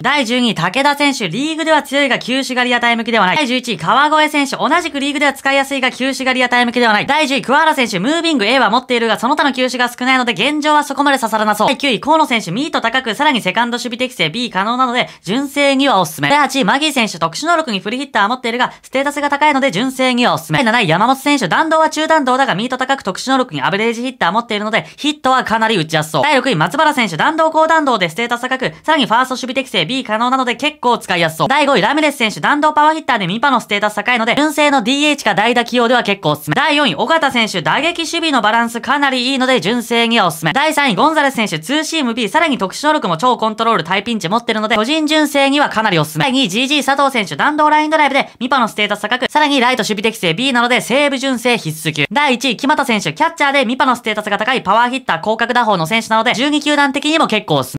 第12位、武田選手。リーグでは強いが、球種がリアタイ向きではない。第11位、川越選手。同じくリーグでは使いやすいが、球種がリアタイ向きではない。第10位、桑原選手。ムービング A は持っているが、その他の球種が少ないので、現状はそこまで刺さらなそう。第9位、河野選手。ミート高く、さらにセカンド守備適正 B 可能なので、純正にはおすすめ。第8位、マギー選手。特殊能力にフリーヒッター持っているが、ステータスが高いので、純正にはおすすめ。第7位、山本選手。弾道は中弾道だが、ミート高く特殊能力にアベレージヒッター持っているので、ヒットはかなり打ちやすそう。第6位、松原選手。弾道高弾道でステータス高く、さらにファースト守備適正 B 可能なので結構使いやすそう。第5位、ラミレス選手、弾道パワーヒッターでミパのステータス高いので、純正の DH か代打起用では結構おすすめ。第4位、尾形選手、打撃守備のバランスかなりいいので、純正にはおすすめ。第3位、ゴンザレス選手、2シーム B、さらに特殊能力も超コントロール、タイピンチ持ってるので、個人純正にはかなりおすすめ。第2位、GG 佐藤選手、弾道ラインドライブで、ミパのステータス高く、さらにライト守備適性 B なので、セーブ純正必須級。第1位、木俣選手、キャッチャーでミパのステータスが高いパワーヒッター広角打法の選手なので、12球団的にも結構おすすめ。